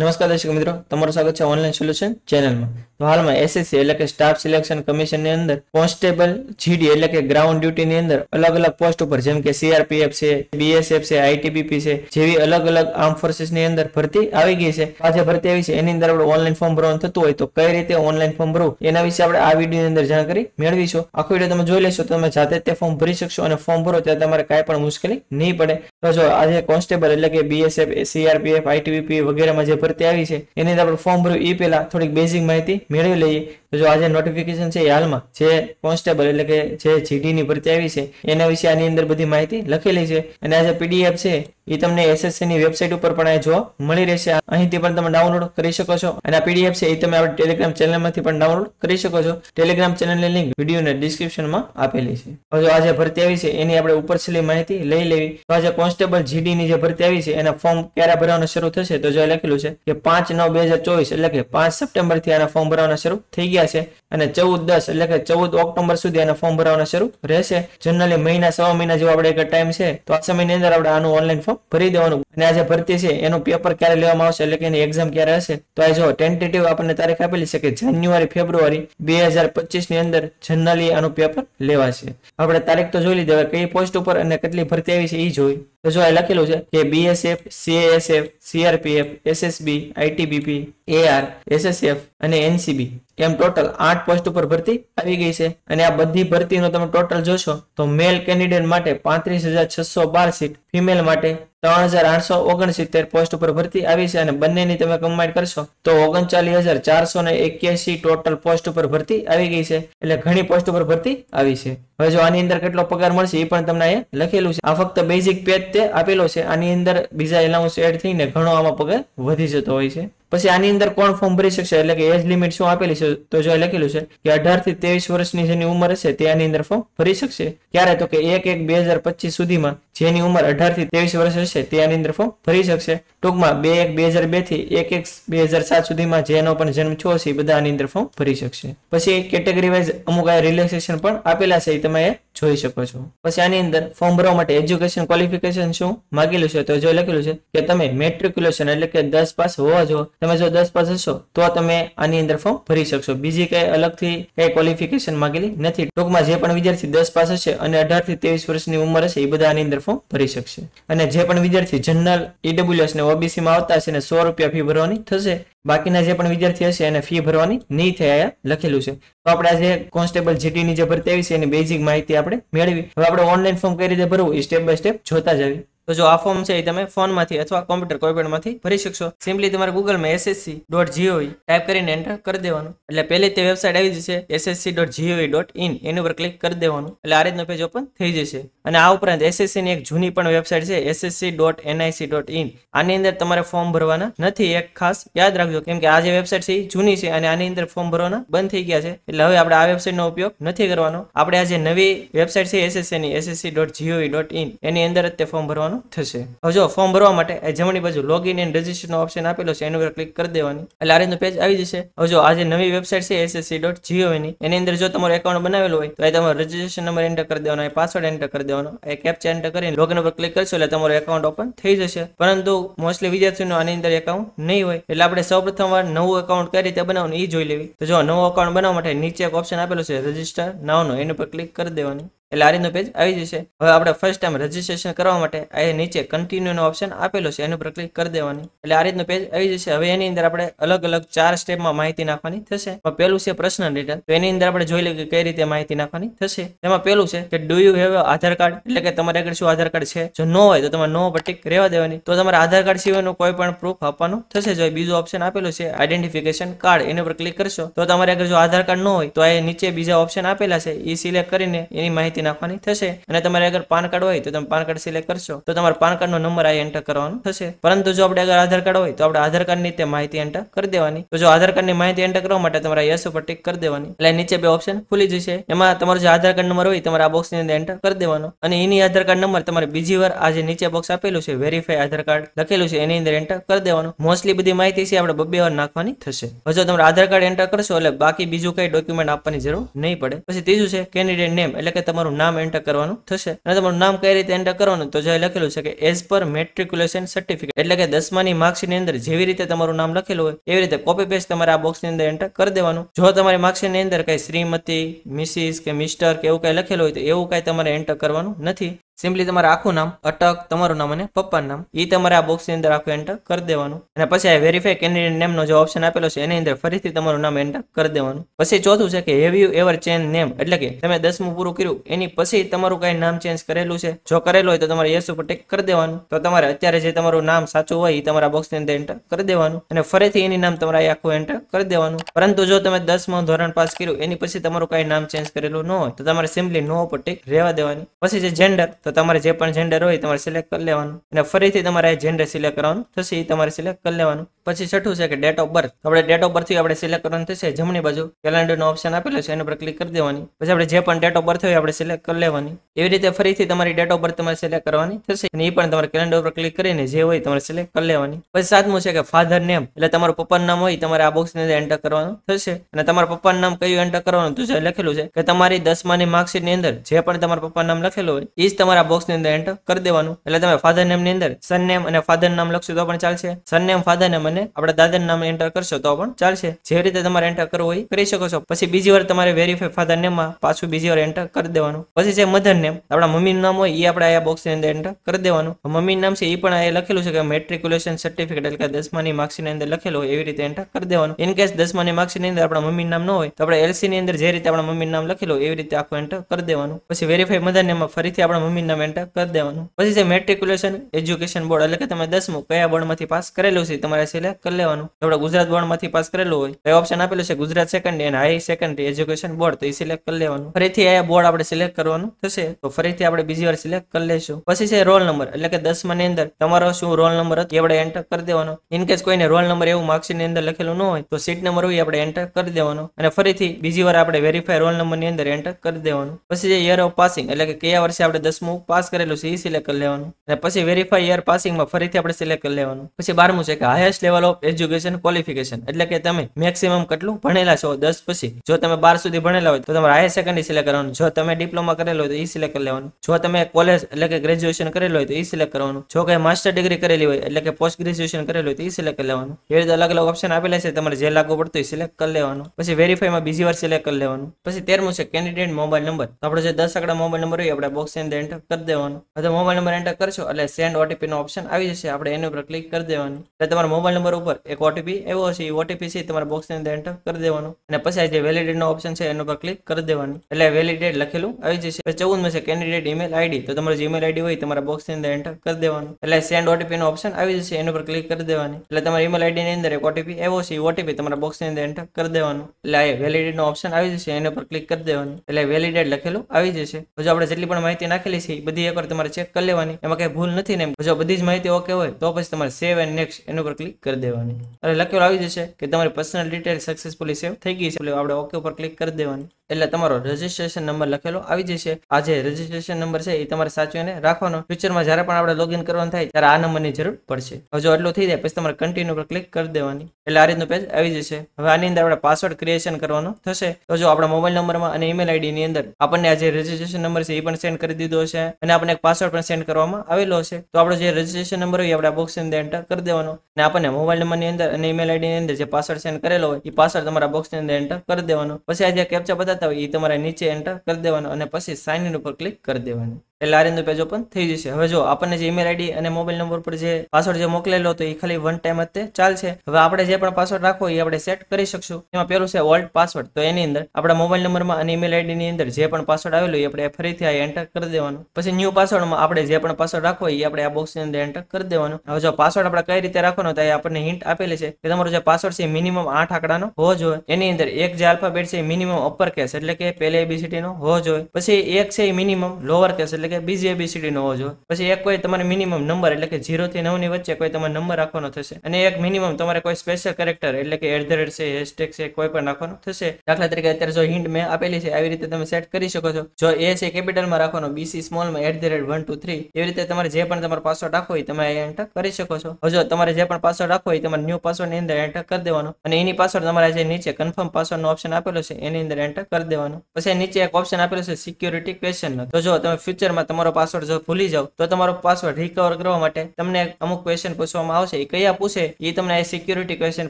નમસ્કાર દર્શક મિત્રો તમારું સ્વાગત છે ઓનલાઈન સોલ્યુશન ચેનલમાં તો હાલમાં એસએસસી એટલે કે સ્ટાફ સિલેક્શન કમિશનની અંદર કોન્સ્ટેબલ જીડી એટલે કે ગ્રાઉન્ડ ડ્યુટી ની અંદર અલગ અલગ પોસ્ટ ઉપર જેમ કે સીઆરપીએફ છે બીએસએફ છે આઈટીબીપી છે જેવી અલગ અલગ આર્મ ફોર્સીસની અંદર ભરતી આવી ગઈ છે આજે ભરતી આવી છે એની અંદર આપણે ઓનલાઈન ફોર્મ ભરવાનું થતું હોય તો કઈ રીતે ઓનલાઈન ફોર્મ ભરવું એના વિશે આપણે આ વિડીયોની અંદર જાણકારી મેળવીશું આખો વિડીયો તમે જોઈ લેશો તમે જાતે તે ફોર્મ ભરી શકશો અને ફોર્મ ભરો ત્યારે તમારે કાંઈ પણ મુશ્કેલી નહીં પડે તો જો આજે કોન્સ્ટેબલ એટલે કે બીએસએફ સીઆરપીએફ આઈટીબીપી વગેરેમાં જે ભરતી આવી છે એની અંદર આપણે ફોર્મ ભર્યું એ પહેલાં થોડીક બેઝિક માહિતી મેળવી લઈએ તો જો આજે નોટિફિકેશન છે હાલમાં જે કોન્સ્ટેબલ એટલે કે જે જીડીની ભરતી આવી છે એના વિશે આની અંદર બધી માહિતી લખેલી છે અને આ જે પીડીએફ છે એ તમને એસએસસીની વેબસાઇટ ઉપર પણ આ જોવા મળી રહેશે અહીંથી પણ તમે ડાઉનલોડ કરી શકો છો અને આ પીડીએફ છે એ તમે આપણી ટેલિગ્રામ ચેનલમાંથી પણ ડાઉનલોડ કરી શકો છો ટેલિગ્રામ ચેનલની લિંક વિડીયોને ડિસ્ક્રિપ્શનમાં આપેલી છે જો આજે ભરતી આવી છે એની આપણે ઉપર ઉપરછલી માહિતી લઈ લેવી તો આજે કોન્સ્ટેબલ જીડીની જે ભરતી આવી છે એના ફોર્મ ક્યારે ભરવાનું શરૂ થશે તો જો લખેલું છે કે પાંચ નવ બે એટલે કે પાંચ સપ્ટેમ્બરથી આના ફોર્મ ભરવાના શરૂ થઈ ગયા ગયા છે અને ચૌદ દસ એટલે કે ચૌદ ઓક્ટોબર સુધી આને ફોર્મ ભરવાનું શરૂ રહેશે જનરલી મહિના સવા મહિના જેવો આપણે એક ટાઈમ છે તો આ સમયની અંદર આપણે આનું ઓનલાઈન ફોર્મ ભરી દેવાનું અને આ જે ભરતી છે એનું પેપર ક્યારે લેવામાં આવશે એટલે કે એની એક્ઝામ ક્યારે હશે તો આ જો ટેન્ટેટિવ આપણને તારીખ આપેલી છે કે જાન્યુઆરી ફેબ્રુઆરી બે હજાર ની અંદર જનરલી આનું પેપર લેવાશે આપણે તારીખ તો જોઈ લીધી હવે કઈ પોસ્ટ ઉપર અને કેટલી ભરતી આવી છે એ જોઈ તો જો એ લખેલું છે કે BSF CASF CRPF SSB ITBP AR SSF અને એનસીબી એમ ટોટલ આઠ પોસ્ટ ઉપર ભરતી આવી ગઈ છે અને આ બધી ભરતીનો તમે ટોટલ જોશો તો મેલ કેન્ડિડેટ માટે પાંત્રીસ હજાર છસો બાર સીટ ફિમેલ માટે ત્રણ હજાર આઠસો ઓગણસિત્તેર પોસ્ટ ઉપર ભરતી આવી છે અને બંનેની તમે કમ્બાઈન કરશો તો ઓગણચાલીસ હજાર ચારસો એક્યાસી ટોટલ પોસ્ટ ઉપર ભરતી આવી ગઈ છે એટલે ઘણી પોસ્ટ ઉપર ભરતી આવી છે હવે જો આની અંદર કેટલો પગાર મળશે એ પણ તમને અહીંયા લખેલું છે આ ફક્ત બેઝિક પેજ તે આપેલો છે આની અંદર બીજા એલાઉન્સ એડ થઈને ઘણો આમાં પગાર વધી જતો હોય છે પછી આની અંદર કોણ ફોર્મ ભરી શકશે એટલે કે એજ લિમિટ શું આપેલી છે તો જો લખેલું છે કે અઢાર થી ત્રેવીસ વર્ષની જેની ઉંમર હશે તે આની અંદર ફોર્મ ભરી શકશે ક્યારે તો કે એક એક બે હજાર પચીસ સુધીમાં જેની ઉંમર અઢાર થી ત્રેવીસ વર્ષ હશે તે આની અંદર ફોર્મ ભરી શકશે ટૂંકમાં બે એક બે હજાર બે થી એક એક બે હજાર સાત સુધીમાં જેનો પણ જન્મ થયો છે બધા આની અંદર ફોર્મ ભરી શકશે પછી કેટેગરી વાઇઝ અમુક આ રિલેક્સેશન પણ આપેલા છે એ તમે જોઈ શકો છો પછી આની અંદર ફોર્મ ભરવા માટે એજ્યુકેશન ક્વોલિફિકેશન શું માંગેલું છે તો જો લખેલું છે કે તમે મેટ્રિક્યુલેશન એટલે કે દસ પાસ હોવા જો તમે જો દસ પાસ હશો તો તમે આની અંદર ફોર્મ ભરી શકશો બીજી કઈ અલગથી કઈ ક્વોલિફિકેશન માંગેલી નથી ટૂંકમાં જે પણ વિદ્યાર્થી દસ પાસ હશે અને અઢાર થી ત્રેવીસ વર્ષની ઉંમર હશે એ બધા આની અંદર ફોર્મ ભરી શકશે અને જે પણ વિદ્યાર્થી જનરલ ઈડબ્લ્યુએસ ને ઓબીસી માં આવતા હશે ને સો રૂપિયા ફી ભરવાની થશે બાકીના જે પણ વિદ્યાર્થી હશે એને ફી ભરવાની નહીં થાય લખેલું છે તો આપણે આજે કોન્સ્ટેબલ જીટીની જે ભરતી આવી છે એની બેઝિક માહિતી આપણે મેળવી હવે આપણે ઓનલાઈન ફોર્મ કઈ રીતે ભરવું એ સ્ટેપ બાય સ્ટેપ જોતા જ આવી તો જો આ ફોર્મ છે એ તમે ફોનમાંથી અથવા કોમ્પ્યુટર કોઈપણમાંથી ભરી શકશો સિમ્પલી તમારે ગૂગલમાં એસએસસી ડોટ જીઓવી ટાઈપ કરીને એન્ટર કરી દેવાનું એટલે પહેલી તે વેબસાઇટ આવી જશે SSC dot G O V dot in એની ઉપર ક્લિક કરી દેવાનું એટલે આ રીતનું પેજ ઓપન થઈ જશે અને આ ઉપરાંત એસએસસીની એક જૂની પણ વેબસાઇટ છે SSC dot NIC dot in આની અંદર તમારે ફોર્મ ભરવાના નથી એક ખાસ યાદ રાખજો કેમ કે આ જે વેબસાઇટ છે એ જૂની છે અને આની અંદર ફોર્મ ભરવાના બંધ થઈ ગયા છે એટલે હવે આપણે આ વેબસાઇટનો ઉપયોગ નથી કરવાનો આપણે આ જે નવી વેબસાઇટ છે એસએસસીની SSC dot G O V dot in એની અંદર જ તે ફોર્મ ભરવાનું થશે હવે જો ફોર્મ ભરવા માટે જમણી બાજુ લોગિન એન્ડ રજિસ્ટરનો ઓપ્શન આપેલો છે એની ઉપર ક્લિક કરી દેવાની એટલે આ રીતનું પેજ આવી જશે હવે જો આ નવી વેબસાઇટ છે એસએસસી ડોટ જીઓની એની અંદર જો તમારું એકાઉન્ટ બનાવેલો હોય તો એ તમારો રજિસ્ટ્રેશન નંબર એન્ટર કરી દેવાનો એ પાસવર્ડ એન્ટર કરી દેવાનો એ કેપ્ચા એન્ટર કરીને લોગિન ઉપર ક્લિક કરશો એટલે તમારું એકાઉન્ટ ઓપન થઈ જશે પરંતુ મોસ્ટલી વિદ્યાર્થીઓ આની અંદર એકાઉન્ટ નહીં હોય એટલે આપણે સૌ પ્રથમ વાર નવું એકાઉન્ટ કઈ રીતે બનાવવાનું એ જોઈ લેવી તો જો નવું એકાઉન્ટ બનાવવા માટે નીચે એક ઓપ્શન આપેલો છે રજિસ્ટર નાવનો એની પર ક્લિક કરી દેવાની એટલે આરીનું પેજ આવી જશે હવે આપણે ફર્સ્ટ ટાઈમ રજીસ્ટ્રેશન કરવા માટે અહીં નીચે કન્ટિન્યુનો ઓપ્શન આપેલો છે એની પર ક્લિક કરી દેવાની એટલે આ રીતનું પેજ આવી જશે હવે એની અંદર આપણે અલગ અલગ ચાર સ્ટેપમાં માહિતી નાખવાની થશે પેલું છે પ્રશ્ન ડિટેલ તો એની અંદર આપણે જોઈ લઈએ કે કઈ રીતે માહિતી નાખવાની થશે એમાં પેલું છે કે do you have Aadhaar card એટલે કે તમારે આગળ શું આધાર કાર્ડ છે જો નો હોય તો તમારે નો પર ટીક રહેવા દેવાની તો તમારે આધાર કાર્ડ સિવાયનું કોઈ પણ પ્રૂફ આપવાનું થશે જો બીજું ઓપ્શન આપેલું છે આઈડેન્ટિફિકેશન કાર્ડ એની પર ક્લિક કરશો તો તમારે આગળ જો આધાર કાર્ડ ન હોય તો એ નીચે બીજા ઓપ્શન આપેલા છે એ સિલેક્ટ કરીને એની માહિતી માહિતી નાખવાની થશે અને તમારે આગળ પાન કાર્ડ હોય તો તમે પાન કાર્ડ સિલેક્ટ કરશો તો તમારો પાન કાર્ડનો નંબર અહીં એન્ટર કરવાનો થશે પરંતુ જો આપણે આગળ આધાર કાર્ડ હોય તો આપણે આધાર કાર્ડ ની તે માહિતી એન્ટર કરી દેવાની તો જો આધાર કાર્ડ ની માહિતી એન્ટર કરવા માટે તમારે યસ ઉપર ટિક કરી દેવાની એટલે નીચે બે ઓપ્શન ખુલી જશે એમાં તમારો જે આધાર કાર્ડ નંબર હોય તમારે આ બોક્સની અંદર એન્ટર કરી દેવાનો અને એની આધાર કાર્ડ નંબર તમારે બીજી વાર આ જે નીચે બોક્સ આપેલું છે વેરીફાઈ આધાર કાર્ડ લખેલું છે એની અંદર એન્ટર કરી દેવાનું મોસ્ટલી બધી માહિતી છે આપણે બબ્બે વાર નાખવાની થશે હજુ તમારે આધાર કાર્ડ એન્ટર કરશો એટલે બાકી બીજું કઈ ડોક્યુમેન્ટ આપવાની જરૂર નહીં પડે પછી ત્રીજું છે કેન્ડિડેટ નેમ એટલે કે તમારું તમારું નામ એન્ટર કરવાનું થશે અને તમારું નામ કઈ રીતે એન્ટર કરવાનું તો જે લખેલું છે કે એઝ પર મેટ્રિક્યુલેશન સર્ટિફિકેટ એટલે કે દસમાની માર્કશીટની અંદર જેવી રીતે તમારું નામ લખેલું હોય એવી રીતે કોપી પેસ્ટ તમારે આ બોક્સની અંદર એન્ટર કરી દેવાનું જો તમારી માર્કશીટની અંદર કઈ શ્રીમતી મિસિસ કે મિસ્ટર કે એવું કઈ લખેલું હોય તો એવું કઈ તમારે એન્ટર કરવાનું નથી સિમ્પલી તમારે આખું નામ અટક તમારું નામ અને પપ્પાનું નામ એ તમારે આ બોક્સની અંદર આખું એન્ટર કરી દેવાનું અને પછી આ વેરીફાઈ કેન્ડિડેટ નેમનો જે ઓપ્શન આપેલો છે એની અંદર ફરીથી તમારું નામ એન્ટર કરી દેવાનું પછી ચોથું છે કે have you ever change name એટલે કે તમે દસમું પૂરું કર્યું એની પછી તમારું કઈ નામ ચેન્જ કરેલું છે જો કરેલું હોય તો તમારે યસ ઉપર ટેક કરી દેવાનું તો તમારે અત્યારે જે તમારું નામ સાચું હોય એ તમારા બોક્સની અંદર એન્ટર કરી દેવાનું અને ફરીથી એની નામ તમારે આખું એન્ટર કરી દેવાનું પરંતુ જો તમે દસમું ધોરણ પાસ કર્યું એની પછી તમારું કઈ નામ ચેન્જ કરેલું ન હોય તો તમારે સિમ્પલી નો ઉપર ટેક રહેવા દેવાની પછી છે જેન્ડર તો તમારે જે પણ જેન્ડર હોય તમારે સિલેક્ટ કરી લેવાનું અને ફરીથી તમારે જેન્ડર સિલેક્ટ કરવાનું થશે એ તમારે સિલેક્ટ કરી લેવાનું પછી છઠ્ઠું છે કે ડેટ ઓફ બર્થ આપણે ડેટ ઓફ બર્થથી આપણે સિલેક્ટ કરવાનું થશે જમણી બાજુ કેલેન્ડરનો ઓપ્શન આપેલો છે એના પર ક્લિક કરી દેવાની પછી આપણે જે પણ ડેટ ઓફ બર્થ હોય આપણે સિલેક્ટ કરી લેવાની એવી રીતે ફરીથી તમારી ડેટ ઓફ બર્થ તમારે સિલેક્ટ કરવાની થશે અને એ પણ તમારે કેલેન્ડર પર ક્લિક કરીને જે હોય તમારે સિલેક્ટ કરી લેવાની પછી સાતમું છે કે ફાધર નેમ એટલે તમારું પપ્પાનું નામ હોય તમારે આ બોક્સની અંદર એન્ટર કરવાનું થશે અને તમારા પપ્પાનું નામ કયું એન્ટર કરવાનું તું જે લખેલું છે કે તમારી દસમાની માર્કશીટ ની અંદર જે પણ તમારા પપ્પાનું નામ લખેલું હોય એ જ તમારા બોક્સની અંદર એન્ટર કરી દેવાનું એટલે તમે ફાધર નેમની અંદર સન નેમ અને ફાધર નામ લખશો તો પણ ચાલશે સન નેમ ફાધર નેમ અને અને આપણા દાદાના નામ એન્ટર કરશો તો પણ ચાલશે જે રીતે તમારે એન્ટર કરવું હોય કરી શકો છો પછી બીજી વાર તમારે વેરીફાઈ ફાધર નેમમાં પાછું બીજી વાર એન્ટર કરી દેવાનું પછી છે મધર નેમ આપણા મમ્મીનું નામ હોય એ આપણે આ ની અંદર એન્ટર કરી દેવાનું મમ્મી નામ છે એ પણ અહીંયા લખેલું છે કે મેટ્રિક્યુલેશન સર્ટિફિકેટ એટલે કે દસમાની માર્કશીટની અંદર લખેલું હોય એવી રીતે એન્ટર કરી દેવાનું ઇન કેસ દસમાની માર્કશીટની અંદર આપણા મમ્મી નામ ન હોય તો આપણે એલસી ની અંદર જે રીતે આપણા મમ્મી નામ લખેલું એવી રીતે આખું એન્ટર કરી દેવાનું પછી વેરીફાઈ મધર નેમમાં ફરીથી આપણા મમ્મી નામ એન્ટર કરી દેવાનું પછી છે મેટ્રિકુલેશન એજ્યુકેશન બોર્ડ એટલે કે તમે દસમું કયા બોર્ડમાંથી પાસ કરેલું છે તમારા સિલેબસ એટલે કરી લેવાનું આપણે ગુજરાત બોર્ડમાંથી પાસ કરેલું હોય તો ઓપ્શન આપેલું છે Gujarat second and high secondary education board તો એ સિલેક્ટ કરી લેવાનું ફરીથી આ બોર્ડ આપણે સિલેક્ટ કરવાનું થશે તો ફરીથી આપણે બીજી વાર સિલેક્ટ કરી લઈશું પછી છે રોલ નંબર એટલે કે દસ ની અંદર તમારો શું રોલ નંબર હતો એ આપણે એન્ટર કરી દેવાનો ઇનકેસ કોઈને રોલ નંબર એવું ની અંદર લખેલું ન હોય તો સીટ નંબર હોય આપણે એન્ટર કરી દેવાનો અને ફરીથી બીજી વાર આપણે વેરીફાઈ રોલ નંબરની અંદર એન્ટર કરી દેવાનું પછી જે યર ઓફ પાસિંગ એટલે કે કયા વર્ષે આપણે દસમું પાસ કરેલું છે એ સિલેક્ટ કરી લેવાનું અને પછી વેરીફાઈ યર પાસિંગમાં ફરીથી આપણે સિલેક્ટ કરી લેવાનું પછી બારમું છે કે highest level level of education qualification એટલે કે તમે મેક્સિમમ કેટલું ભણેલા છો દસ પછી જો તમે બાર સુધી ભણેલા હોય તો તમારે હાયર સેકન્ડરી સિલેક્ટ કરવાનું જો તમે ડિપ્લોમા કરેલો હોય તો એ સિલેક્ટ કરી લેવાનું જો તમે કોલેજ એટલે કે ગ્રેજ્યુએશન કરેલું હોય તો એ સિલેક્ટ કરવાનું જો કે માસ્ટર ડિગ્રી કરેલી હોય એટલે કે પોસ્ટ ગ્રેજ્યુએશન કરેલું હોય તો એ સિલેક્ટ કરી લેવાનું એ રીતે અલગ અલગ ઓપ્શન આપેલા છે તમારે જે લાગુ પડતું હોય સિલેક્ટ કરી લેવાનું પછી વેરીફાઈમાં બીજી વાર સિલેક્ટ કરી લેવાનું પછી તેરમું છે કેન્ડિડેટ મોબાઈલ નંબર આપણે જે દસ આંકડા મોબાઈલ નંબર હોય આપણે બોક્સ અંદર એન્ટર કરી દેવાનું અથવા મોબાઈલ નંબર એન્ટર કરશો એટલે સેન્ડ ઓટીપી નો ઓપ્શન આવી જશે આપણે એની ઉપર ક્લિક કરી દેવાનું એટલે તમારો મોબાઈલ નંબર ઉપર એક ઓટીપી એવો હશે એ ઓટીપી છે તમારા બોક્સની અંદર એન્ટર કરી દેવાનો અને પછી આ જે વેલિડેટનો ઓપ્શન છે એના પર ક્લિક કરી દેવાનું એટલે વેલિડેટ લખેલું આવી જશે ચૌદમાં છે કેન્ડિડેટ ઈમેલ આઈડી તો તમારી જીમેલ આઈડી હોય તમારા બોક્સની અંદર એન્ટર કરી દેવાનું એટલે સેન્ડ ઓટીપી નો ઓપ્શન આવી જશે એના પર ક્લિક કરી દેવાની એટલે તમારી ઇમેલ આઈડી ની અંદર એક ઓટીપી એવો છે એ ઓટીપી તમારા બોક્સની અંદર એન્ટર કરી દેવાનું એટલે આ વેલિડેટ નો ઓપ્શન આવી જશે એના પર ક્લિક કરી દેવાનું એટલે વેલિડેટ લખેલું આવી જશે હજુ આપણે જેટલી પણ માહિતી નાખેલી છે બધી એકવાર તમારે ચેક કરી લેવાની એમાં કઈ ભૂલ નથી ને જો બધી જ માહિતી ઓકે હોય તો પછી તમારે સેવ એન્ડ નેક્સ્ટ એના પર ક્લિક કરી દેવાની એટલે લખેલું આવી જશે કે તમારી પર્સનલ ડિટેલ સક્સેસફુલી સેવ થઈ ગઈ છે એટલે આપણે ઓકે ઉપર ક્લિક કરી દેવાની એટલે તમારો રજીસ્ટ્રેશન નંબર લખેલો આવી જશે આ જે રજીસ્ટ્રેશન નંબર છે એ તમારે સાચો એને રાખવાનો ફ્યુચરમાં જ્યારે પણ આપણે લોગિન કરવાનું થાય ત્યારે આ નંબરની જરૂર પડશે હવે જો એટલું થઈ જાય પછી તમારે કન્ટિન્યુ પર ક્લિક કરી દેવાની એટલે આ રીતનું પેજ આવી જશે હવે આની અંદર આપણે પાસવર્ડ ક્રિએશન કરવાનો થશે તો જો આપણા મોબાઈલ નંબરમાં અને ઈમેલ આઈડીની અંદર આપણને આ જે રજીસ્ટ્રેશન નંબર છે એ પણ સેન્ડ કરી દીધો છે અને આપણને એક પાસવર્ડ પણ સેન્ડ કરવામાં આવેલો છે તો આપણો જે રજીસ્ટ્રેશન નંબર હોય આપણે આ બોક્સની અંદર એન્ટર કરી દેવાનો અને આપણને મોબાઈલ નંબરની અંદર અને ઈમેલ આઈડીની અંદર જે પાસવર્ડ સેન્ડ કરેલો હોય એ પાસવર્ડ તમારા બોક્સની અંદર એન્ટર કરી દેવાનો પછી આ જે કેપ્ચા બતાવતા હોય એ તમારે નીચે એન્ટર કરી દેવાનો અને પછી સાઇન ઇન ઉપર ક્લિક કરી દેવાનું એટલે આરએનયુ પેજ ઓપન થઈ જશે હવે જો આપણને જે ઈમેલ આઈડી અને મોબાઈલ નંબર પર જે પાસવર્ડ જે મોકલેલો હતો એ ખાલી વન ટાઈમ જ ચાલશે હવે આપણે જે પણ પાસવર્ડ રાખવો એ આપણે સેટ કરી શકશું એમાં પેલું છે ઓલ્ડ પાસવર્ડ તો એની અંદર આપણા મોબાઈલ નંબરમાં અને ઈમેલ આઈડી ની અંદર જે પણ પાસવર્ડ આવેલો એ આપણે ફરીથી આ એન્ટર કરી દેવાનું પછી ન્યૂ પાસવર્ડમાં આપણે જે પણ પાસવર્ડ રાખો એ આપણે આ બોક્સની અંદર એન્ટર કરી દેવાનો હવે જો પાસવર્ડ આપણે કઈ રીતે રાખવાનો તો એ આપણને હિન્ટ આપેલી છે કે તમારો જે પાસવર્ડ છે મિનિમમ આઠ આંકડાનો હોવો જોઈએ એની અંદર એક જે આલ્ફાબેટ છે એ મિનિમમ અપર કેસ એટલે કે પેલે એબીસીટી નો હોવો જોઈએ પછી એક છે મિનિમમ લોઅર કેસ એટલે એટલે કે બીજી એબીસીડીનો હોવો જોઈએ પછી એક કોઈ તમારે મિનિમમ નંબર એટલે કે ઝીરોથી નવની વચ્ચે કોઈ તમારે નંબર રાખવાનો થશે અને એક મિનિમમ તમારે કોઈ સ્પેશિયલ કેરેક્ટર એટલે કે એટ ધ રેટ છે હેશટેગ છે કોઈ પણ રાખવાનો થશે દાખલા તરીકે અત્યારે જો હિન્ટ મેં આપેલી છે આવી રીતે તમે સેટ કરી શકો છો જો એ છે કેપિટલમાં રાખવાનો બીસી સ્મોલમાં at the rate one two three એવી રીતે તમારે જે પણ તમારો પાસવર્ડ રાખવો હોય તમે એન્ટર કરી શકો છો હજુ તમારે જે પણ પાસવર્ડ રાખવો હોય તમારે ન્યૂ પાસવર્ડની અંદર એન્ટર કરી દેવાનો અને એની પાસવર્ડ તમારે જે નીચે કન્ફર્મ પાસવર્ડનો ઓપ્શન આપેલો છે એની અંદર એન્ટર કરી દેવાનો પછી નીચે એક ઓપ્શન આપેલો છે સિક્યુરિટી ક્વેશ્ચનનો તો જો તમે ફ્યુચરમાં પરીક્ષામાં તમારો પાસવર્ડ જો ભૂલી જાવ તો તમારો પાસવર્ડ રિકવર કરવા માટે તમને અમુક ક્વેશ્ચન પૂછવામાં આવશે એ કયા પૂછે એ તમને સિક્યુરિટી ક્વેશ્ચન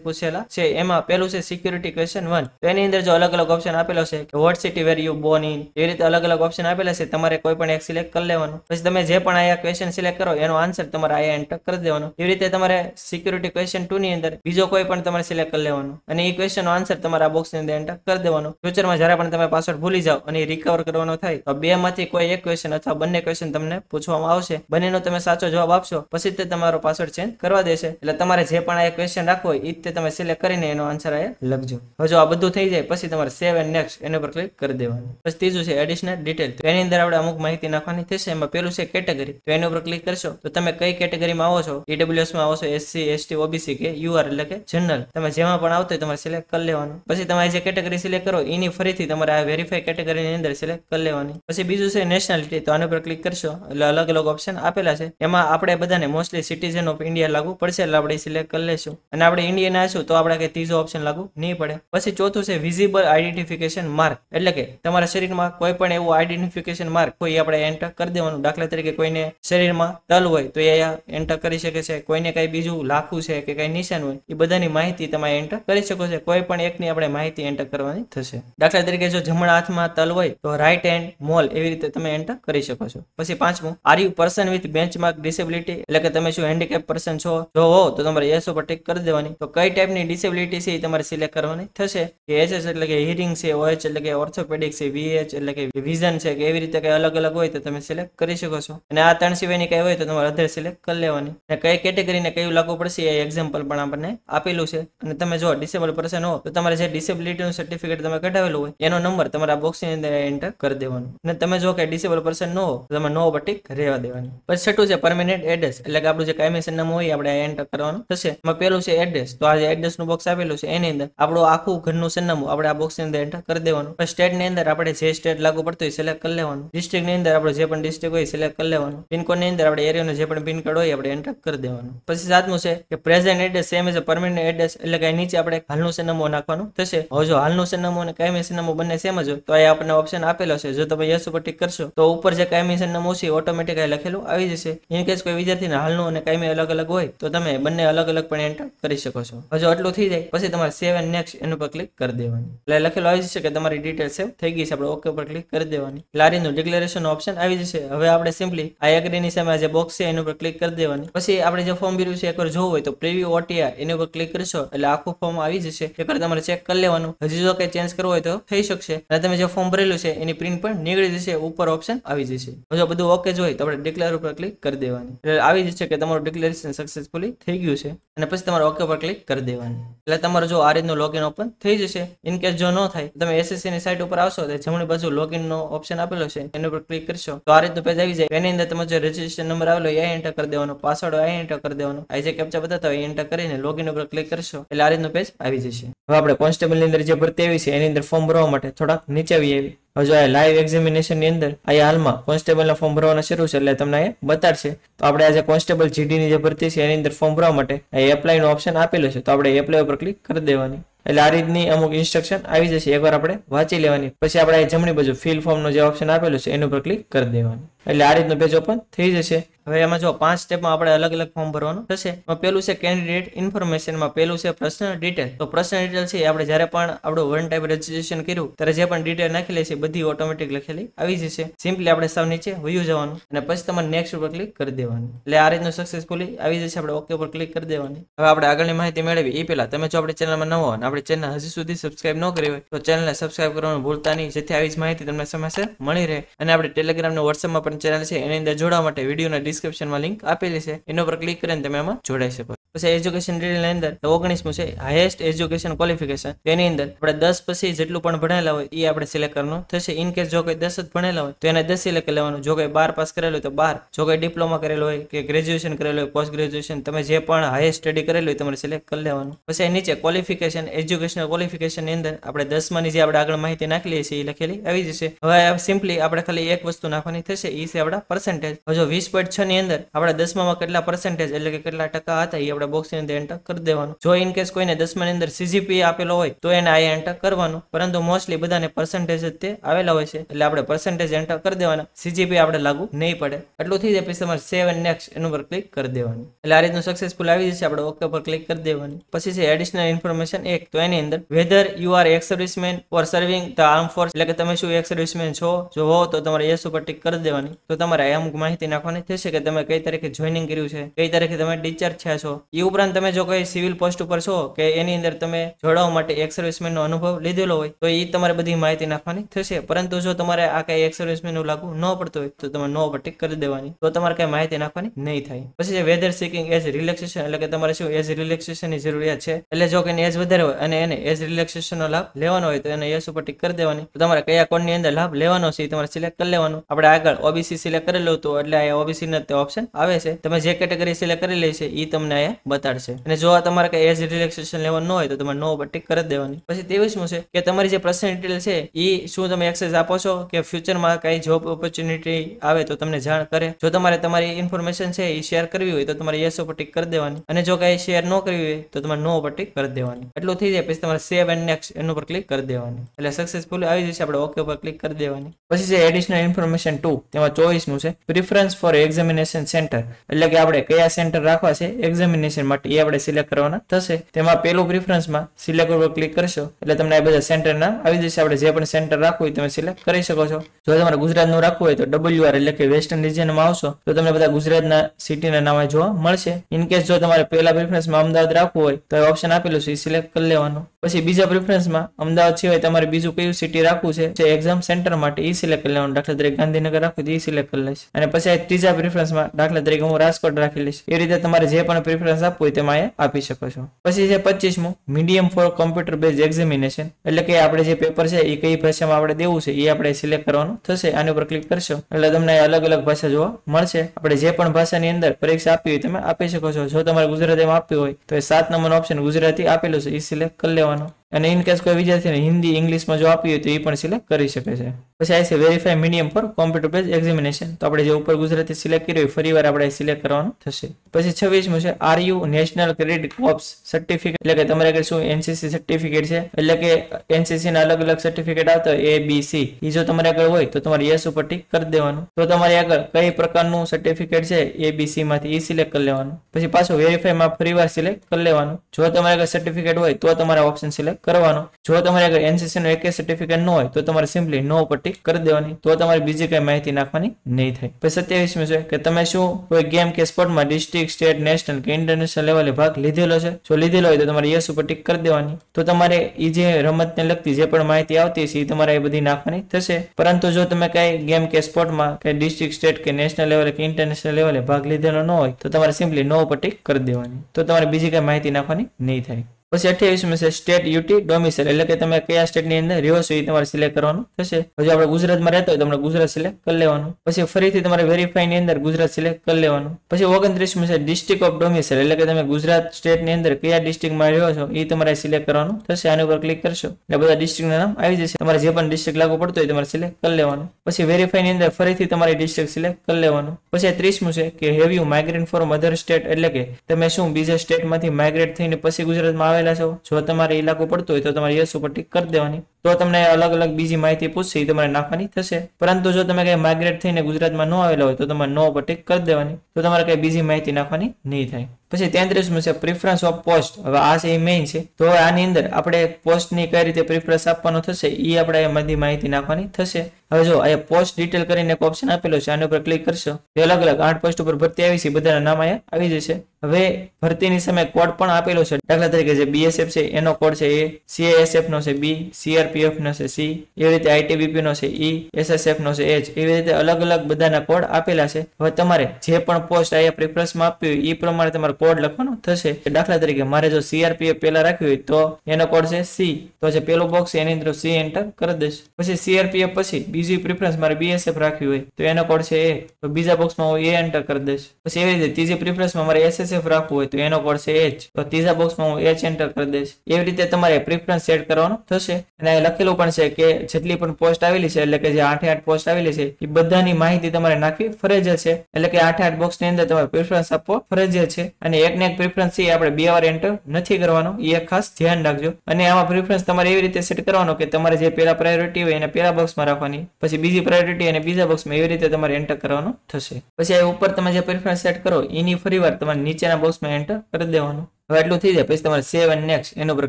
પૂછેલા છે એમાં પેલું છે સિક્યુરિટી ક્વેશ્ચન વન તો એની અંદર જો અલગ અલગ ઓપ્શન આપેલો છે કે what city where you born in એવી રીતે અલગ અલગ ઓપ્શન આપેલા છે તમારે કોઈ પણ એક સિલેક્ટ કરી લેવાનું પછી તમે જે પણ આયા ક્વેશ્ચન સિલેક્ટ કરો એનો આન્સર તમારે આયા એન્ટર કરી દેવાનો એવી રીતે તમારે સિક્યુરિટી ક્વેશ્ચન ટુ ની અંદર બીજો કોઈ પણ તમારે સિલેક્ટ કરી લેવાનો અને એ ક્વેશ્ચનનો આન્સર તમારા બોક્સની અંદર એન્ટર કરી દેવાનો ફ્યુચરમાં જ્યારે પણ તમે પાસવર્ડ ભૂલી જાઓ અને રિકવર કરવાનો થાય તો બે માંથી કોઈ એક ક્વેશ્ચન અથવા બંને ક્વેશ્ચન તમને પૂછવામાં આવશે બંનેનો તમે સાચો જવાબ આપશો પછી તે તમારો પાસવર્ડ ચેન્જ કરવા દેશે એટલે તમારે જે પણ આ ક્વેશ્ચન રાખવો હોય એ તે તમે સિલેક્ટ કરીને એનો આન્સર અહીંયા લખજો હજુ આ બધું થઈ જાય પછી તમારે સેવ એન્ડ નેક્સ્ટ એના પર ક્લિક કરી દેવાનું પછી ત્રીજું છે એડિશનલ ડિટેલ તો એની અંદર આપણે અમુક માહિતી નાખવાની થશે એમાં પેલું છે કેટેગરી તો એની ઉપર ક્લિક કરશો તો તમે કઈ કેટેગરીમાં આવો છો ઈડબ્લ્યુએસમાં આવો છો એસસી એસટી ઓબીસી કે યુઆર એટલે કે જનરલ તમે જેમાં પણ આવતો હોય તમારે સિલેક્ટ કરી લેવાનું પછી તમારે જે કેટેગરી સિલેક્ટ કરો એની ફરીથી તમારે આ વેરીફાઈ કેટેગરીની અંદર સિલેક્ટ કરી લેવાની પછી બીજું છે નેશનાલિટી તો આને પર ક્લિક કરશો એટલે અલગ અલગ ઓપ્શન આપેલા છે એમાં આપણે બધાને મોસ્ટલી સિટીઝન ઓફ ઇન્ડિયા લાગુ પડશે એટલે આપણે સિલેક્ટ કરી લેશું અને આપણે ઇન્ડિયન આશું તો આપણે કંઈ ત્રીજો ઓપ્શન લાગુ નહીં પડે પછી ચોથું છે વિઝિબલ આઈડેન્ટિફિકેશન માર્ક એટલે કે તમારા શરીરમાં કોઈ પણ એવું આઈડેન્ટિફિકેશન માર્ક કોઈ આપણે એન્ટર કરી દેવાનું દાખલા તરીકે કોઈને શરીરમાં તલ હોય તો એ એન્ટર કરી શકે છે કોઈને કંઈ બીજું લાખું છે કે કંઈ નિશાન હોય એ બધાની માહિતી તમે એન્ટર કરી શકો છો કોઈ પણ એકની આપણે માહિતી એન્ટર કરવાની થશે દાખલા તરીકે જો જમણા હાથમાં તલ હોય તો રાઈટ હેન્ડ મોલ એવી રીતે તમે એન્ટર કરી શકો શકો છો પછી પાંચમું are you person with benchmark disability એટલે કે તમે શું હેન્ડીકેપ પર્સન છો જો હો તો તમારે યસ ઉપર ટીક કરી દેવાની તો કઈ ટાઈપની ડિસેબિલિટી છે એ તમારે સિલેક્ટ કરવાની થશે કે એચએસ એટલે કે હિયરિંગ છે ઓએચ OH એટલે કે ઓર્થોપેડિક છે વીએચ એટલે કે વિઝન છે કે એવી રીતે કઈ અલગ અલગ હોય તો તમે સિલેક્ટ કરી શકો છો અને આ ત્રણ સિવાયની કઈ હોય તો તમારે અધર સિલેક્ટ કરી લેવાની અને કઈ કેટેગરીને કયું લાગુ પડશે એ એક્ઝામ્પલ પણ આપણને આપેલું છે અને તમે જો ડિસેબલ પર્સન હો તો તમારે જે ડિસેબિલિટીનું સર્ટિફિકેટ તમે કઢાવેલું હોય એનો નંબર તમારા બોક્સની અંદર એન્ટર કરી દેવાનો અને તમે જો કે ડિસેબલ પર્સન હો હો તમે નો બટીક રહેવા દેવાની પછી છઠ્ઠું છે પરમિનન્ટ એડ્રેસ એટલે કે આપણું જે કાયમી સરનામું હોય આપણે એન્ટર કરવાનું થશે એમાં પેલું છે એડ્રેસ તો આ જે એડ્રેસનું બોક્સ આપેલું છે એની અંદર આપણું આખું ઘરનું સરનામું આપણે આ બોક્સની અંદર એન્ટર કરી દેવાનું પછી સ્ટેટની અંદર આપણે જે સ્ટેટ લાગુ પડતું હોય સિલેક્ટ કરી લેવાનું ની અંદર આપણે જે પણ ડિસ્ટ્રિક્ટ હોય સિલેક્ટ કરી લેવાનું ની અંદર આપણે એરિયાનો જે પણ પિનકોડ હોય આપણે એન્ટર કરી દેવાનું પછી સાતમું છે કે present address same as a permanent address એટલે કે નીચે આપણે હાલનું સરનામું નાખવાનું થશે હવે જો હાલનું સરનામું અને કાયમી સરનામું બંને સેમ જ હોય તો એ આપણને ઓપ્શન આપેલો છે જો તમે યસ ઉપર ટીક કરશો તો ઉપર જે કાયમી સરનામું છે ઓટોમેટિક લખેલું આવી જશે ઇન કેસ કોઈ વિદ્યાર્થીના હાલનું અને કાયમી અલગ અલગ હોય તો તમે બંને અલગ અલગ પણ એન્ટર કરી શકો છો હજુ આટલું થઈ જાય પછી તમારે સેવ એન્ડ નેક્સ્ટ એનું પર ક્લિક કરી દેવાની એટલે લખેલું આવી જશે કે તમારી ડિટેલ સેવ થઈ ગઈ છે આપણે ઓકે પર ક્લિક કરી દેવાની લારીનું ડિક્લેરેશન ઓપ્શન આવી જશે હવે આપણે સિમ્પલી આ એગ્રીની સામે જે બોક્સ છે એનું પર ક્લિક કરી દેવાની પછી આપણે જે ફોર્મ ભર્યું છે એકવાર જોવું હોય તો પ્રિવ્યુ ઓટીઆર એની ઉપર ક્લિક કરશો એટલે આખું ફોર્મ આવી જશે એકવાર તમારે ચેક કરી લેવાનું હજી જો કંઈ ચેન્જ કરવો હોય તો થઈ શકશે અને તમે જે ફોર્મ ભરેલું છે એની પ્રિન્ટ પણ નીકળી જશે ઉપર ઓપ્શન આવી જશે જરૂરી છે જો બધું ઓકે જોઈ તમારે ડિક્લેર ઉપર ક્લિક કરી દેવાની એટલે આવી જ છે કે તમારું ડિક્લેરેશન સક્સેસફુલી થઈ ગયું છે અને પછી તમારે ઓકે પર ક્લિક કરી દેવાની એટલે તમારું જો આ રીતનું લોગિન ઓપન થઈ જશે ઇનકેસ જો ન થાય તમે એસએસસી ની સાઇટ ઉપર આવશો તો જમણી બાજુ લોગિન નો ઓપ્શન આપેલો છે એના ઉપર ક્લિક કરશો તો આ રીતનું પેજ આવી જાય એની અંદર તમે જે રજીસ્ટ્રેશન નંબર આવેલો એ એન્ટર કરી દેવાનો પાસવર્ડ એ એન્ટર કરી દેવાનો આ જે કેપ્ચા બતાવતા હોય એન્ટર કરીને લોગિન ઉપર ક્લિક કરશો એટલે આ રીતનું પેજ આવી જશે હવે આપણે કોન્સ્ટેબલ ની અંદર જે ભરતી આવી છે એની અંદર ફોર્મ ભરવા માટે થોડાક નીચે આવી આવી જો આ લાઈવ એક્ઝામિનેશનની અંદર અહીંયા હાલમાં કોન્સ્ટેબલના ફોર્મ ભરવાના શરૂ છે એટલે તમને એ બતાડશે તો આપણે આજે કોન્સ્ટેબલ જીડીની જે ભરતી છે એની અંદર ફોર્મ ભરવા માટે એપ્લાય એપ્લાયનો ઓપ્શન આપેલો છે તો આપણે એપ્લાય ઉપર ક્લિક કરી દેવાની એટલે આ રીતની અમુક ઇન્સ્ટ્રક્શન આવી જશે એકવાર આપણે વાંચી લેવાની પછી આપણે જમણી બાજુ ફિલ ફોર્મનો જે ઓપ્શન આપેલું છે એનું ઉપર ક્લિક કરી દેવાનું એટલે આ રીતનું પેજ ઓપન થઈ જશે હવે એમાં જો પાંચ સ્ટેપમાં આપણે અલગ અલગ ફોર્મ ભરવાનું થશે પેલું છે કેન્ડિડેટ ઇન્ફોર્મેશનમાં પેલું છે પર્સનલ ડિટેલ તો પર્સનલ ડિટેલ છે આપણે જ્યારે પણ આપણું વન ટાઈપ રજીસ્ટ્રેશન કર્યું ત્યારે જે પણ ડિટેલ નાખેલી છે બધી ઓટોમેટિક લખેલી આવી જશે સિમ્પલી આપણે સૌ નીચે વયું જવાનું અને પછી તમારે નેક્સ્ટ ઉપર ક્લિક કરી દેવાનું એટલે આ રીતનું સક્સેસફુલી આવી જશે આપણે ઓકે ઉપર ક્લિક કરી દેવાની હવે આપણે આગળની માહિતી મેળવી એ પહેલા તમે જો આપણે ચેનલમાં નવો આપણે ચેનલ હજી સુધી સબસ્ક્રાઇબ ન કરી હોય તો ચેનલને સબસ્ક્રાઇબ કરવાનું ભૂલતા નહીં જેથી આવી જ માહિતી તમને સમયસર મળી રહે અને આપણે ટેલિગ્રામને વોટ્સઅપમાં પણ ચેનલ છે એની અંદર જોડાવા માટે વિડીયોના ડિસ્ક્રિપ્શનમાં લિંક આપેલી છે એનો પર ક્લિક કરીને તમે એમાં જોડાઈ શકો પછી એજ્યુકેશન ની અંદર ઓગણીસમું છે હાઈએસ્ટ એજ્યુકેશન ક્વોલિફિકેશન તેની અંદર આપણે દસ પછી જેટલું પણ ભણેલા હોય એ આપણે સિલેક્ટ કરવાનું થશે ઇન કેસ જો કોઈ દસ જ ભણેલા હોય તો એને દસ સિલેક્ટ લેવાનું જો કોઈ બાર પાસ કરેલું હોય તો બાર જો કોઈ ડિપ્લોમા કરેલું હોય કે ગ્રેજ્યુએશન કરેલું હોય પોસ્ટ ગ્રેજ્યુએશન તમે જે પણ હાઈએસ્ટ સ્ટડી કરેલું હોય તમારે સિલેક્ટ કરી લેવાનું પછી નીચે ક્વોલિફિકેશન એજ્યુકેશનલ ક્વોલિફિકેશનની અંદર આપણે દસમાંની જે આપણે આગળ માહિતી નાખીએ છીએ એ લખેલી આવી જશે હવે સિમ્પલી આપણે ખાલી એક વસ્તુ નાખવાની થશે એ છે આપણા પર્સન્ટેજ હજુ વીસ પોઈન્ટ છ ની અંદર આપણા દસમામાં કેટલા પર્સન્ટેજ એટલે કે કેટલા ટકા હતા એ આપણે બોક્સની અંદર એન્ટર કરી દેવાનું જો ઇન કેસ કોઈને દસમાની અંદર સીજીપી આપેલો હોય તો એને આ એન્ટર કરવાનું પરંતુ મોસ્ટલી બધાને પર્સન્ટેજ જ તે આવેલા હોય છે એટલે આપણે પર્સન્ટેજ એન્ટર કરી દેવાના સીજીપી આપણે લાગુ નહીં પડે એટલું થઈ જાય પછી તમારે સેવ એન્ડ નેક્સ્ટ એનું પર ક્લિક કરી દેવાની એટલે આ રીતનું સક્સેસફુલ આવી જશે આપણે ઓકે પર ક્લિક કરી દેવાની પછી છે એડિશનલ ઇન્ફોર્મેશન એક તો એની અંદર whether you are ex serviceman or serving the arm force એટલે કે તમે શું એક્સ સર્વિસમેન છો જો હો તો તમારે યસ ઉપર ટિક કરી દેવાની તો તમારે અમુક માહિતી નાખવાની થશે કે તમે કઈ તારીખે જોઈનિંગ કર્યું છે કઈ તારીખે તમે ટીચર થયા છો એ ઉપરાંત તમે જો કોઈ સિવિલ પોસ્ટ ઉપર છો કે એની અંદર તમે જોડાવા માટે એક્સ નો અનુભવ લીધેલો હોય તો એ તમારે બધી માહિતી નાખવાની થશે પરંતુ જો તમારે આ કઈ એક્સ નું લાગુ ન પડતું હોય તો તમે નો ઉપર ટીક કરી દેવાની તો તમારે કઈ માહિતી નાખવાની નહીં થાય પછી જે વેધર સિકિંગ એઝ રિલેક્સેશન એટલે કે તમારે શું એઝ રિલેક્સેશન ની જરૂરિયાત છે એટલે જો કોઈને એજ વધારે હોય અને એને એઝ રિલેક્સેશનનો લાભ લેવાનો હોય તો એને એસ ઉપર ટીક કરી દેવાની તો તમારે કયા કોડની અંદર લાભ લેવાનો છે એ તમારે સિલેક્ટ કરી લેવાનું આપણે આગળ ઓબીસી સિલેક્ટ કરેલું હતું એટલે આ ઓબીસીના તે ઓપ્શન આવે છે તમે જે કેટેગરી સિલેક્ટ કરી લે છે એ તમને અહીંયા બતાડશે અને જો તમારે કઈ એજ રિલેક્સેશન લેવલ ન હોય તો તમારે નો પર ટીક કરી દેવાની પછી ત્રેવીસમું છે કે તમારી જે પર્સનલ ડિટેલ છે એ શું તમે એક્સેસ આપો છો કે ફ્યુચરમાં કઈ જોબ ઓપોર્ચ્યુનિટી આવે તો તમને જાણ કરે જો તમારે તમારી ઇન્ફોર્મેશન છે એ શેર કરવી હોય તો તમારે યસ ઉપર ટીક કરી દેવાની અને જો કઈ શેર ન કરવી હોય તો તમારે નો ઉપર ટીક કરી દેવાની એટલું થઈ જાય પછી તમારે સેવ એન્ડ નેક્સ્ટ એનું પર ક્લિક કરી દેવાની એટલે સક્સેસફુલ આવી જશે આપણે ઓકે પર ક્લિક કરી દેવાની પછી છે એડિશનલ ઇન્ફોર્મેશન ટુ તેમાં ચોવીસમું છે પ્રિફરન્સ ફોર એક્ઝામિનેશન સેન્ટર એટલે કે આપણે કયા સેન્ટર રાખવા છે એક્ઝામિનેશન ડેફિનેશન માટે એ આપણે સિલેક્ટ કરવાના થશે તેમાં પેલું પ્રિફરન્સમાં સિલેક્ટ ઉપર ક્લિક કરશો એટલે તમને આ બધા સેન્ટર નામ આવી જશે આપણે જે પણ સેન્ટર રાખવું હોય તમે સિલેક્ટ કરી શકો છો જો તમારે ગુજરાતનું રાખવું હોય તો ડબલ્યુ એટલે કે વેસ્ટર્ન રિજિયનમાં આવશો તો તમને બધા ગુજરાતના સિટીના નામ જોવા મળશે ઇન કેસ જો તમારે પહેલા પ્રિફરન્સમાં અમદાવાદ રાખવું હોય તો ઓપ્શન આપેલું છે સિલેક્ટ કરી લેવાનું પછી બીજા પ્રિફરન્સમાં અમદાવાદ સિવાય તમારે બીજું કયું સિટી રાખવું છે જે એક્ઝામ સેન્ટર માટે એ સિલેક્ટ કરી લેવાનું દાખલા તરીકે ગાંધીનગર રાખવું તો એ સિલેક્ટ કરી લઈશ અને પછી ત્રીજા પ્રિફરન્સમાં દાખલા તરીકે હું રાજકોટ રાખી લઈશ એ રીતે તમારે જે પણ પ્રિફરન્સ ક્લાસ આપવું હોય તેમાં એ આપી શકો છો પછી છે પચીસમું medium for computer base examination એટલે કે આપણે જે પેપર છે એ કઈ ભાષામાં આપણે દેવું છે એ આપણે સિલેક્ટ કરવાનું થશે આની ઉપર ક્લિક કરશો એટલે તમને અલગ અલગ ભાષા જોવા મળશે આપણે જે પણ ભાષાની અંદર પરીક્ષા આપી હોય તમે આપી શકો છો જો તમારે ગુજરાતીમાં આપ્યું હોય તો એ સાત નંબરનો ઓપ્શન ગુજરાતી આપેલું છે એ સિલેક્ટ કરી લેવાનો અને ઇનકેસ કોઈ વિદ્યાર્થીને હિન્દી ઇંગ્લિશમાં જો આપી હોય તો એ પણ સિલેક્ટ કરી શકે છે પછી આ છે verify medium for computer base examination તો આપણે જે ઉપર ગુજરાતી સિલેક્ટ કર્યું હોય ફરીવાર આપણે સિલેક્ટ કરવાનું થશે પછી છવ્વીસમું છે are you national credit corps certificate એટલે કે તમારે આગળ શું એનસીસી સર્ટિફિકેટ છે એટલે કે એનસીસી ના અલગ અલગ સર્ટિફિકેટ આવતા હોય એ બી સી એ જો તમારે આગળ હોય તો તમારે યસ ઉપર ટીક કરી દેવાનું તો તમારે આગળ કઈ પ્રકારનું સર્ટિફિકેટ છે એ બી સી માંથી એ સિલેક્ટ કરી લેવાનું પછી પાછું વેરીફાઈમાં ફરીવાર સિલેક્ટ કરી લેવાનું જો તમારે આગળ સર્ટિફિકેટ હોય તો તમારા ઓપ્શન સિલેક્ટ કરવાનો જો તમારે આગળ એનસીસી નો એકે સર્ટિફિકેટ ન હોય તો તમારે સિમ્પલી નો પર ટીક કરી દેવાની તો તમારે બીજી કઈ માહિતી નાખવાની નહીં થાય પછી સત્યાવીસમી છે કે તમે શું કોઈ ગેમ કે સ્પોર્ટમાં ડિસ્ટ્રિક્ટ સ્ટેટ નેશનલ કે ઇન્ટરનેશનલ લેવલે ભાગ લીધેલો છે જો લીધેલો હોય તો તમારે યસ ઉપર ટીક કરી દેવાની તો તમારે એ જે રમતને લગતી જે પણ માહિતી આવતી છે એ તમારે એ બધી નાખવાની થશે પરંતુ જો તમે કઈ ગેમ કે સ્પોર્ટમાં કે ડિસ્ટ્રિક્ટ સ્ટેટ કે નેશનલ લેવલે કે ઇન્ટરનેશનલ લેવલે ભાગ લીધેલો ન હોય તો તમારે સિમ્પલી નો પર ટીક કરી દેવાની તો તમારે બીજી કઈ માહિતી નાખવાની નહીં થાય પછી અઠ્યાવીસમાં છે સ્ટેટ યુટી ડોમિસાઇલ એટલે કે તમે કયા સ્ટેટની અંદર રહ્યો છો એ તમારે સિલેક્ટ કરવાનું થશે હજુ આપણે ગુજરાતમાં રહેતા હોય તમને ગુજરાત સિલેક્ટ કરી લેવાનું પછી ફરીથી તમારે વેરીફાઈની અંદર ગુજરાત સિલેક્ટ કરી લેવાનું પછી ઓગણત્રીસમાં છે ડિસ્ટ્રિક્ટ ઓફ ડોમિસાઇલ એટલે કે તમે ગુજરાત સ્ટેટની અંદર કયા ડિસ્ટ્રિક્ટમાં રહ્યો છો એ તમારે સિલેક્ટ કરવાનું થશે આની ઉપર ક્લિક કરશો એટલે બધા ડિસ્ટ્રિક્ટના નામ આવી જશે તમારે જે પણ ડિસ્ટ્રિક્ટ લાગુ પડતો હોય તમારે સિલેક્ટ કરી લેવાનું પછી વેરીફાઈની અંદર ફરીથી તમારી ડિસ્ટ્રિક્ટ સિલેક્ટ કરી લેવાનું પછી ત્રીસમું છે કે have you migrate for mother state એટલે કે તમે શું બીજા સ્ટેટમાંથી માઇગ્રેટ થઈને પછી ગુજરાતમાં આવે આવેલા છો જો તમારે એ લાગુ પડતું હોય તો તમારે યસ ઉપર ટીક કરી દેવાની તો તમને અલગ અલગ બીજી માહિતી પૂછશે એ તમારે નાખવાની થશે પરંતુ જો તમે કંઈ માઇગ્રેટ થઈને ગુજરાતમાં ન આવેલા હોય તો તમારે નો પર ટીક કરી દેવાની તો તમારે કંઈ બીજી માહિતી નાખવાની નહીં થાય પછી તેત્રીસમું છે પ્રિફરન્સ ઓફ પોસ્ટ હવે આ છે એ મેઇન છે તો આની અંદર આપણે પોસ્ટની કઈ રીતે પ્રિફરન્સ આપવાનું થશે એ આપણે બધી માહિતી નાખવાની થશે હવે જો અહીંયા પોસ્ટ ડિટેલ કરીને એક ઓપ્શન આપેલો છે આની ઉપર ક્લિક કરશો તે અલગ અલગ આઠ પોસ્ટ ઉપર ભરતી આવી છે બધાના નામ અહીંયા આવી જશે હવે ભરતીની સામે કોડ પણ આપેલો છે દાખલા તરીકે જે બીએસએફ છે એનો કોડ છે એ સીએએસએફ નો છે બી સીઆર સીઆરપીએફનો છે સી એવી રીતે નો છે ઈ e. નો છે એચ એવી રીતે અલગ અલગ બધાના કોડ આપેલા છે હવે તમારે જે પણ પોસ્ટ અહીંયા પ્રેફરન્સમાં આપ્યું હોય એ પ્રમાણે તમારો કોડ લખવાનો થશે દાખલા તરીકે મારે જો સીઆરપીએફ પહેલા રાખ્યું હોય તો એનો કોડ છે સી તો જે પેલો બોક્સ એની અંદર સી એન્ટર કરી દઈશ પછી સીઆરપીએફ પછી બીજી પ્રિફરન્સ મારે બીએસએફ રાખ્યું હોય તો એનો કોડ છે એ તો બીજા બોક્સમાં હું એ એન્ટર કરી દઈશ પછી એવી રીતે ત્રીજી પ્રેફરન્સમાં મારે એસએસએફ રાખવું હોય તો એનો કોડ છે એચ તો ત્રીજા બોક્સમાં હું એચ એન્ટર કરી દઈશ એવી રીતે તમારે પ્રિફરન્સ સેટ કરવાનો થશે અને અહીંયા લખેલું પણ છે કે જેટલી પણ પોસ્ટ આવેલી છે એટલે કે જે આઠે આઠ પોસ્ટ આવેલી છે એ બધાની માહિતી તમારે નાખવી ફરજિયાત છે એટલે કે આઠે આઠ બોક્સની અંદર તમારે પ્રિફરન્સ આપવો ફરજિયાત છે અને એક ને એક પ્રિફરન્સ એ આપણે બે વાર એન્ટર નથી કરવાનું એ ખાસ ધ્યાન રાખજો અને આમાં પ્રિફરન્સ તમારે એવી રીતે સેટ કરવાનો કે તમારે જે પેલા પ્રાયોરિટી હોય એને પહેલા બોક્સમાં રાખવાની પછી બીજી પ્રાયોરિટી અને બીજા બોક્સમાં એવી રીતે તમારે એન્ટર કરવાનું થશે પછી ઉપર તમે જે પ્રિફરન્સ સેટ કરો એની ફરી વાર તમારે નીચેના બોક્સમાં એન્ટર કરી દેવાનું હવે એટલું થઈ જાય પછી તમારે સેવ એન્ડ નેક્સ્ટ એના ઉપર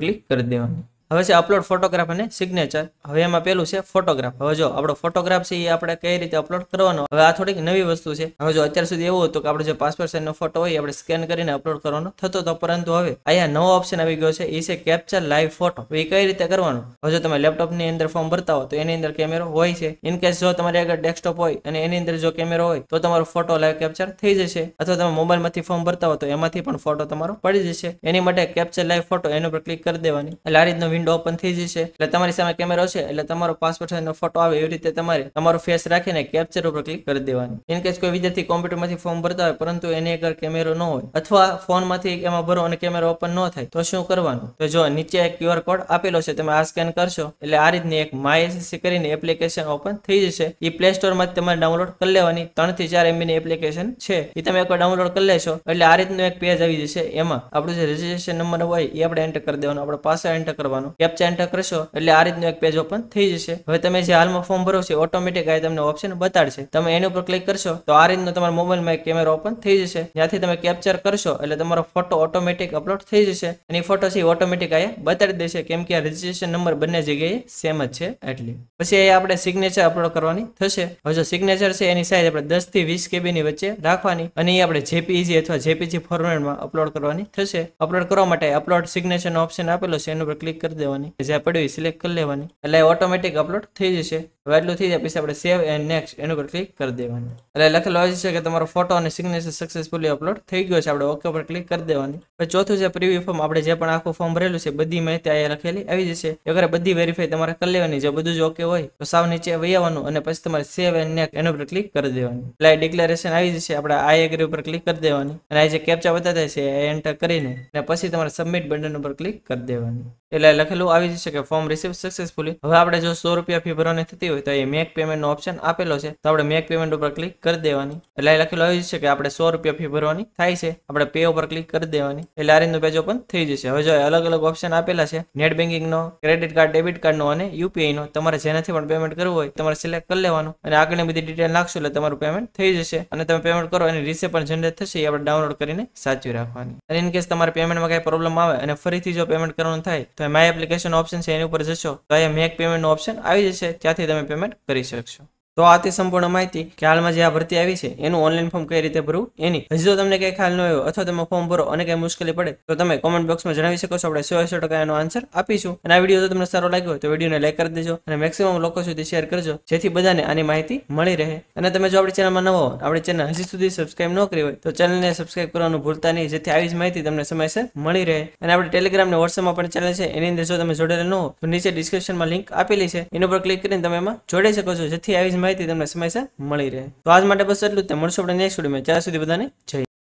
ક્લિક કરી દેવાનું હવે છે અપલોડ ફોટોગ્રાફ અને સિગ્નેચર હવે એમાં પેલું છે ફોટોગ્રાફ હવે જો આપણો ફોટોગ્રાફ છે એ આપણે કઈ રીતે અપલોડ કરવાનો હવે આ થોડીક નવી વસ્તુ છે હવે જો અત્યાર સુધી એવું હતું કે આપણે જે પાસપોર્ટ સાઇઝનો ફોટો હોય આપણે સ્કેન કરીને અપલોડ કરવાનો થતો હતો પરંતુ હવે અહીંયા નવો ઓપ્શન આવી ગયો છે એ છે કેપ્ચર લાઈવ ફોટો એ કઈ રીતે કરવાનો હવે જો તમે લેપટોપની અંદર ફોર્મ ભરતા હો તો એની અંદર કેમેરો હોય છે ઇન કેસ જો તમારી આગળ ડેસ્કટોપ હોય અને એની અંદર જો કેમેરો હોય તો તમારો ફોટો લાઈવ કેપ્ચર થઈ જશે અથવા તમે મોબાઈલમાંથી ફોર્મ ભરતા હો તો એમાંથી પણ ફોટો તમારો પડી જશે એની માટે કેપ્ચર લાઈવ ફોટો એના પર ક્લિક કરી દેવાની એટલે આ રીતનો વિન્ડો ઓપન થઈ જશે એટલે તમારી સામે કેમેરો છે એટલે તમારો પાસપોર્ટ સાઇઝનો ફોટો આવે એવી રીતે તમારે તમારો ફેસ રાખીને કેપ્ચર ઉપર ક્લિક કરી દેવાનું ઇન કોઈ વિદ્યાર્થી કોમ્પ્યુટરમાંથી ફોર્મ ભરતા હોય પરંતુ એની આગળ કેમેરો ન હોય અથવા ફોનમાંથી એમાં ભરો અને કેમેરો ઓપન ન થાય તો શું કરવાનું તો જો નીચે એક ક્યુઆર કોડ આપેલો છે તમે આ સ્કેન કરશો એટલે આ રીતની એક માય એસએસસી કરીને એપ્લિકેશન ઓપન થઈ જશે એ પ્લે સ્ટોરમાંથી તમારે ડાઉનલોડ કરી લેવાની ત્રણ થી ચાર એમબીની એપ્લિકેશન છે એ તમે એક ડાઉનલોડ કરી લેશો એટલે આ રીતનું એક પેજ આવી જશે એમાં આપણું જે રજીસ્ટ્રેશન નંબર હોય એ આપણે એન્ટર કરી દેવાનો આપણે પાસે એન્ટર કરવાનો કેપ્ચા એન્ટર કરશો એટલે આ રીતનું એક પેજ ઓપન થઈ જશે હવે તમે જે હાલમાં ફોર્મ ભરો છો ઓટોમેટિક આ તમને ઓપ્શન બતાડશે તમે એની ઉપર ક્લિક કરશો તો આ રીતનો તમારા મોબાઈલમાં એક કેમેરો ઓપન થઈ જશે જ્યાંથી તમે કેપ્ચર કરશો એટલે તમારો ફોટો ઓટોમેટિક અપલોડ થઈ જશે એની ફોટો છે ઓટોમેટિક અહીંયા બતાડી દેશે કેમ કે આ રજીસ્ટ્રેશન નંબર બંને જગ્યાએ સેમ જ છે એટલે પછી અહીંયા આપણે સિગ્નેચર અપલોડ કરવાની થશે હવે જો સિગ્નેચર છે એની સાઈઝ આપણે દસ થી વીસ કેબીની વચ્ચે રાખવાની અને એ આપણે જેપીજી અથવા જેપીજી ફોર્મેટમાં અપલોડ કરવાની થશે અપલોડ કરવા માટે અપલોડ સિગ્નેચરનો ઓપ્શન આપેલો છે એના પર ક્લિક કરી દેવાની જ્યાં પડ્યું એ સિલેક્ટ કરી લેવાની એટલે ઓટોમેટિક અપલોડ થઈ જશે હવે એટલું થઈ જાય પછી આપણે સેવ એન્ડ નેક્સ્ટ એનું પર ક્લિક કરી દેવાની એટલે લખેલો હોય છે કે તમારો ફોટો અને સિગ્નેચર સક્સેસફુલી અપલોડ થઈ ગયો છે આપણે ઓકે પર ક્લિક કરી દેવાની હવે ચોથું જે પ્રિવ્યુ ફોર્મ આપણે જે પણ આખું ફોર્મ ભરેલું છે બધી માહિતી અહીંયા લખેલી આવી જશે અગર બધી વેરીફાઈ તમારે કરી લેવાની જો બધું જ ઓકે હોય તો સાવ નીચે વહી આવવાનું અને પછી તમારે સેવ એન્ડ નેક્સ્ટ એના પર ક્લિક કરી દેવાની એટલે ડિક્લેરેશન આવી જશે આપણે આઈ એગ્રી ઉપર ક્લિક કરી દેવાની અને આ જે કેપ્ચા બતાવે છે એ એન્ટર કરીને અને પછી તમારે સબમિટ બટન ઉપર ક્લિક કરી દેવાની એટલે લખેલું આવી જશે કે ફોર્મ રિસીવ સક્સેસફુલી હવે આપણે જો સો રૂપિયા ફી ભરવાની થતી હોય તો એ મેક પેમેન્ટનો ઓપ્શન આપેલો છે તો આપણે મેક પેમેન્ટ ઉપર ક્લિક કરી દેવાની એટલે લખેલું આવી જશે કે આપણે સો રૂપિયા ફી ભરવાની થાય છે આપણે પે ઉપર ક્લિક કરી દેવાની એટલે આ રીતનું પેજ ઓપન થઈ જશે હવે જો અલગ અલગ ઓપ્શન આપેલા છે નેટ બેન્કિંગનો ક્રેડિટ કાર્ડ ડેબિટ કાર્ડ નો અને યુપીઆઈ નો તમારે જેનાથી પણ પેમેન્ટ કરવું હોય તમારે સિલેક્ટ કરી લેવાનું અને આગળની બધી ડિટેલ નાખશો એટલે તમારું પેમેન્ટ થઈ જશે અને તમે પેમેન્ટ કરો અને રિસે પણ જનરેટ થશે એ આપણે ડાઉનલોડ કરીને સાચવી રાખવાની અને ઇન કેસ તમારે પેમેન્ટમાં કઈ પ્રોબ્લેમ આવે અને ફરીથી જો પેમેન્ટ કરવાનું થાય તો એમાં એપ્લિકેશન ઓપ્શન છે એની ઉપર જશો તો અહીંયા મેક પેમેન્ટનો ઓપ્શન આવી જશે ત્યાંથી તમે પેમેન્ટ કરી શકશો તો આ હતી સંપૂર્ણ માહિતી કે હાલમાં જે આ ભરતી આવી છે એનું ઓનલાઈન ફોર્મ કઈ રીતે ભરવું એની હજી જો તમને કંઈ ખ્યાલ ન હોય અથવા તમે ફોર્મ ભરો અને કંઈ મુશ્કેલી પડે તો તમે કોમેન્ટ બોક્સમાં જણાવી શકો છો આપણે સો સો ટકા એનો આન્સર આપીશું અને આ વિડીયો જો તમને સારો લાગ્યો હોય તો વિડીયોને લાઈક કરી દેજો અને મેક્સિમમ લોકો સુધી શેર કરજો જેથી બધાને આની માહિતી મળી રહે અને તમે જો આપણી ચેનલમાં નવો આપણી ચેનલ હજી સુધી સબસ્ક્રાઈબ ન કરી હોય તો ચેનલને સબસ્ક્રાઈબ કરવાનું ભૂલતા નહીં જેથી આવી જ માહિતી તમને સમયસર મળી રહે અને આપણે ટેલિગ્રામ ને વોટ્સએપમાં પણ ચેનલ છે એની અંદર જો તમે જોડેલ ન હો તો નીચે ડિસ્ક્રિપ્શનમાં લિંક આપેલી છે એની ઉપર ક્લિક કરીને તમે એમાં જોડાઈ શકો છો જેથી આવી જ માહિતી તમને સમયસર મળી રહે તો આજ માટે બસ એટલું જ મળશું આપણે નેક્સ્ટ વિડીયોમાં ત્યાં સુધી બધાને જય